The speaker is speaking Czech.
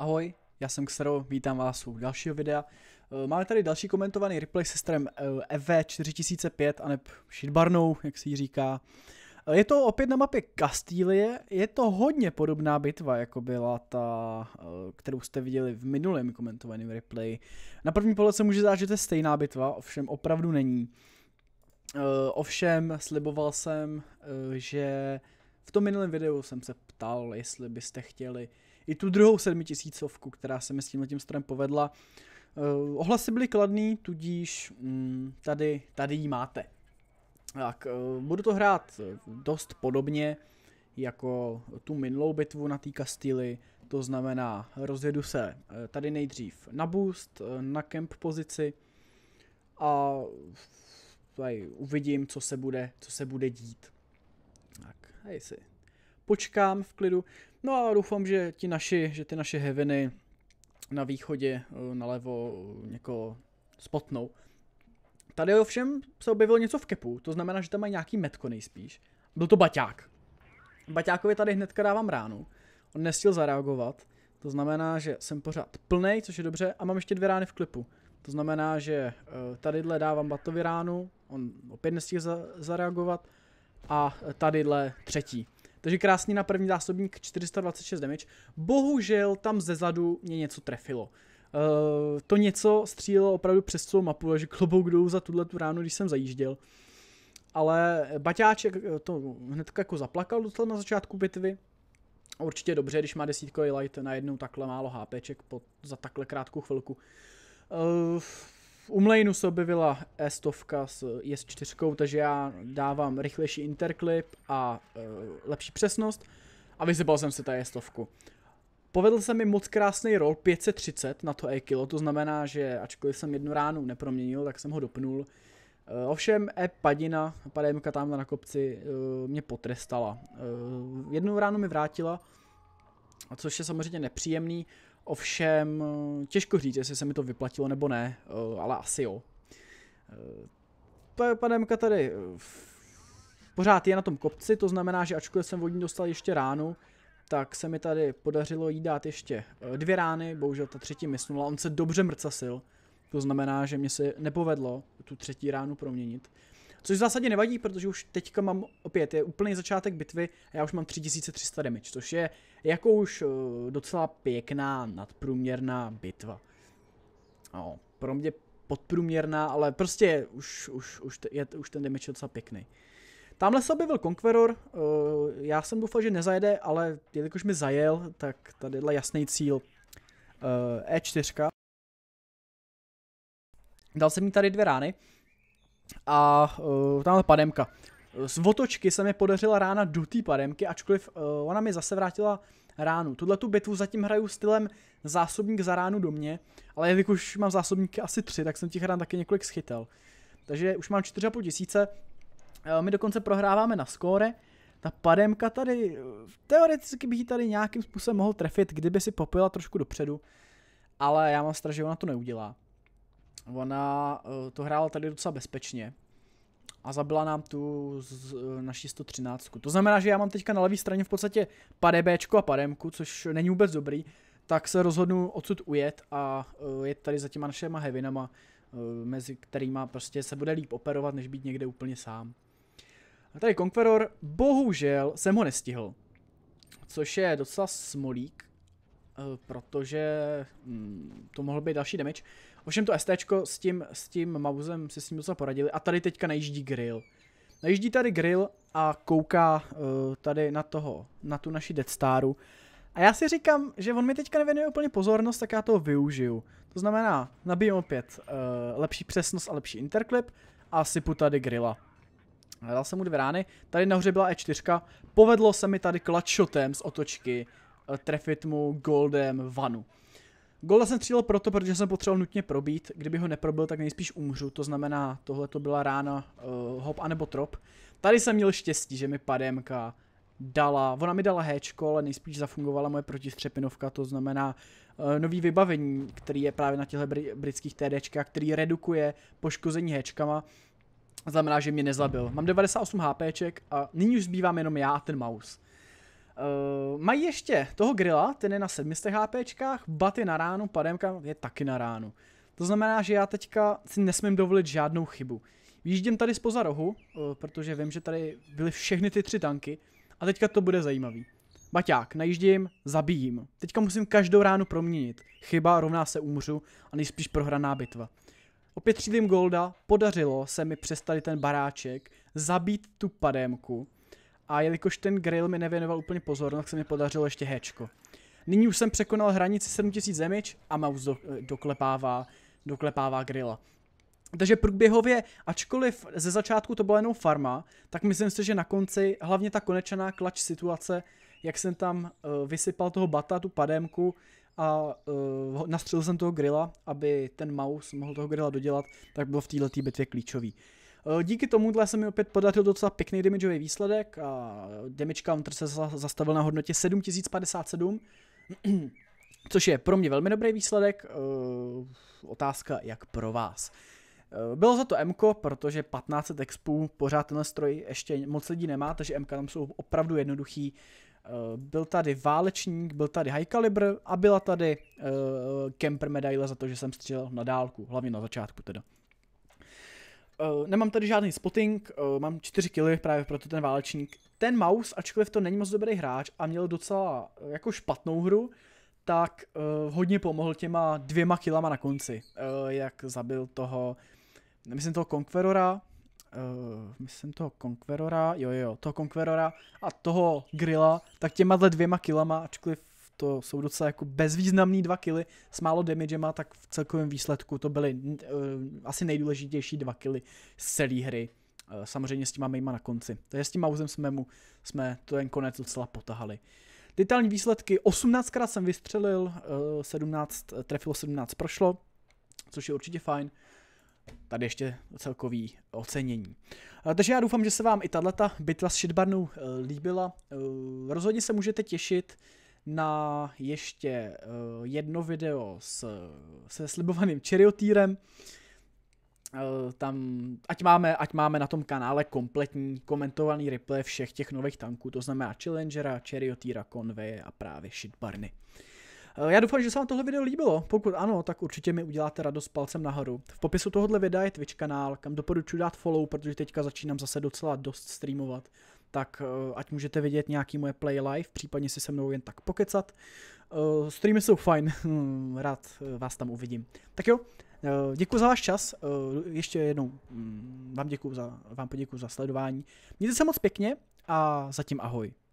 Ahoj, já jsem Xero, vítám vás u dalšího videa. Eh, máme tady další komentovaný replay se strem EV4005, eh, aneb Shitbarnou, jak se ji říká. Eh, je to opět na mapě Kastílie, je to hodně podobná bitva, jako byla ta, kterou jste viděli v minulém komentovaném replay. Na první pohled se může zdát, že to je stejná bitva, ovšem opravdu není. Ovšem, sliboval jsem, že v tom minulém videu jsem se ptal, jestli byste chtěli uh, i tu druhou sedmitisícovku, která se mi s tímhle tím strojem povedla. Uh, ohlasy byly kladný, tudíž um, tady, tady ji máte. Tak, uh, budu to hrát eh, dost podobně jako tu minulou bitvu na té Kastily, to znamená rozjedu se tady nejdřív na boost, na camp pozici a tady uvidím, co se bude, co se bude dít. Tak, hej si počkám v klidu. No a doufám, že ti naši, že ty naše heviny na východě eh, nalevo eh, někoho spotnou. Tady ovšem se objevilo něco v kepu, to znamená, že tam mají nějaký metko nejspíš. Byl to Baťák. Baťákovi tady hnedka dávám ránu. On nestil zareagovat, to znamená, že jsem pořád plný, což je dobře, a mám ještě dvě rány v klipu. To znamená, že eh, tadyhle dávám Batovi ránu, on opět nestihl zareagovat, a tadyhle třetí. Takže krásně na první zásobník 426 damage. Bohužel tam zezadu mě něco trefilo. Uh, to něco střílelo opravdu přes celou mapu, takže klobouk dolů za tuhle tu ráno, když jsem zajížděl. Ale Baťáček eh, to hned jako zaplakal docela na začátku bitvy. Určitě dobře, když má desítkový light jednu takhle málo HPček po, za takhle krátkou chvilku. Uh, Umlejnu se objevila E100 s ES4, takže já dávám rychlejší interklip a e, lepší přesnost a vyzybal jsem se ta E100. Povedl se mi moc krásný roll 530 na to E-kilo, to znamená, že ačkoliv jsem jednu ránu neproměnil, tak jsem ho dopnul. E, ovšem E-padina, padémka tamhle na kopci, e, mě potrestala. E, jednu ránu mi vrátila, což je samozřejmě nepříjemný, Ovšem, těžko říct, jestli se mi to vyplatilo nebo ne, eh, ale asi jo. Eh, Panemka tady eh, pořád je na tom kopci, to znamená, že ačkoliv jsem vodní dostal ještě ránu, tak se mi tady podařilo jí dát ještě dvě rány, bohužel ta třetí mysnula, on se dobře mrcasil, to znamená, že mě se nepovedlo tu třetí ránu proměnit. Což v zásadě nevadí, protože už teďka mám opět, je úplný začátek bitvy a já už mám 3300 damage, což je jako už eh, docela pěkná nadprůměrná bitva. No, pro mě podprůměrná, ale prostě už, už, už, je, už ten damage je docela pěkný. Tamhle se objevil Conqueror, eh, já jsem doufal, že nezajede, ale jelikož mi zajel, tak tady je jasný cíl E4. Eh, e Dal jsem mi tady dvě rány, a uh, tamhle pademka. Z otočky se mi podařila rána do té pademky, ačkoliv uh, ona mi zase vrátila ránu. Tuhle tu bitvu zatím hraju stylem zásobník za ránu do mě, ale jelikož mám zásobníky asi tři, tak jsem těch rán taky několik schytal. Takže už mám 4,5 tisíce, uh, my dokonce prohráváme na skóre, ta pademka tady, teoreticky bych ji tady nějakým způsobem mohl trefit, kdyby si popila trošku dopředu, ale já mám strach, že ona to neudělá ona eh, to hrála tady docela bezpečně a zabila nám tu z, eh, naši 113. To znamená, že já mám teďka na levé straně v podstatě Bčko a pademku, což není vůbec dobrý, tak se rozhodnu odsud ujet a uh, jet tady za těma našema hevinama, uh, mezi kterýma prostě se bude líp operovat, než být někde úplně sám. A tady Conqueror, bohužel jsem ho nestihl, což je docela smolík, Eh, protože hm, to mohl být další damage. Ovšem to STčko s tím, s tím mousem si s ním docela poradili a tady teďka najíždí grill. Najíždí tady grill a kouká uh, tady na toho, na tu naši Death Staru. A já si říkám, že on mi teďka nevěnuje úplně pozornost, tak já toho využiju. To znamená, nabijím opět uh, lepší přesnost a lepší interklip a sypu tady grilla. Dal jsem mu dvě rány, tady nahoře byla E4, povedlo se mi tady klatšotem z otočky Eh, trefit mu Goldem vanu. Golda jsem střílel proto, protože jsem potřeboval nutně probít. Kdyby ho neprobil, tak nejspíš umřu. To znamená, tohle to byla rána uh, hop anebo trop. Tady jsem měl štěstí, že mi pademka dala, ona mi dala Hčko, ale nejspíš zafungovala moje protistřepinovka, to znamená uh, nový vybavení, který je právě na těchto br- britských TDčkách, který redukuje poškození Hčkama. Znamená, že mě nezabil. Mám 98 HPček a nyní už zbývám jenom já a ten mouse. Uh, mají ještě toho grilla, ten je na 700 HPčkách, baty na ránu, pademka je taky na ránu. To znamená, že já teďka si nesmím dovolit žádnou chybu. Vyjíždím tady spoza rohu, uh, protože vím, že tady byly všechny ty tři tanky a teďka to bude zajímavý. Baťák, najíždím, zabijím. Teďka musím každou ránu proměnit. Chyba rovná se umřu a nejspíš prohraná bitva. Opět střílím Golda, podařilo se mi přes tady ten baráček zabít tu pademku a jelikož ten grill mi nevěnoval úplně pozornost, tak se mi podařilo ještě hečko. Nyní už jsem překonal hranici 7000 zemič a mouse do, eh, doklepává, doklepává grilla. Takže průběhově, ačkoliv ze začátku to byla jenom farma, tak myslím si, že na konci, hlavně ta konečná klač situace, jak jsem tam uh, vysypal toho bata, tu padémku a uh, nastřelil jsem toho grilla, aby ten mouse mohl toho grilla dodělat, tak bylo v této bitvě klíčový. Eh, díky tomuhle se mi opět podařil docela pěkný damageový výsledek a damage counter se zastavil na hodnotě 7057, což je pro mě velmi dobrý výsledek, eh, otázka jak pro vás. Eh, bylo za to MK, protože 1500 expů pořád tenhle stroj ještě moc lidí nemá, takže MK tam jsou opravdu jednoduchý. Byl tady válečník, byl tady high caliber a byla tady uh, camper medaile za to, že jsem střílel na dálku, hlavně na začátku teda. Uh, nemám tady žádný spotting, uh, mám 4 kg právě proto ten válečník. Ten mouse, ačkoliv to není moc dobrý hráč a měl docela uh, jako špatnou hru, tak uh, hodně pomohl těma dvěma kilama na konci, uh, jak zabil toho, myslím toho Conquerora, uh, myslím toho Conquerora, jo jo, toho Conquerora a toho Grilla, tak těma dvěma kilama, ačkoliv to jsou docela jako bezvýznamný dva kily s málo damagema, tak v celkovém výsledku to byly uh, asi nejdůležitější dva kily z celé hry. Uh, samozřejmě s těma mejma na konci. Takže s tím mauzem jsme mu, jsme to ten konec docela potahali. Detailní výsledky, 18krát jsem vystřelil, uh, eh, 17, trefilo 17 prošlo, což je určitě fajn tady ještě celkový ocenění. Takže já doufám, že se vám i tato bitva s shitbarnou líbila. Rozhodně se můžete těšit na ještě eh, jedno video s, se slibovaným chariotýrem. Eh, tam, ať máme, ať máme na tom kanále kompletní komentovaný replay všech těch nových tanků, to znamená Challengera, Chariotýra, Conveje a právě Shitbarny. Eh, já doufám, že se vám tohle video líbilo. Pokud ano, tak určitě mi uděláte radost palcem nahoru. V popisu tohohle videa je Twitch kanál, kam doporučuji dát follow, protože teďka začínám zase docela dost streamovat tak eh, ať můžete vidět nějaký moje play live, případně si se mnou jen tak pokecat. Eh, streamy jsou fajn, hm, rád eh, vás tam uvidím. Tak jo, děkuji za váš čas, ještě jednou hm, vám, děkuji za, vám poděkuji za sledování. Mějte se moc pěkně a zatím ahoj.